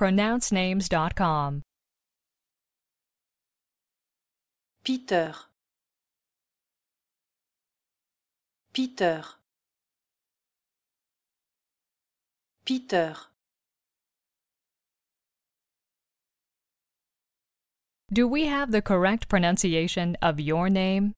pronouncenames.com. Peter Peter Peter Do we have the correct pronunciation of your name?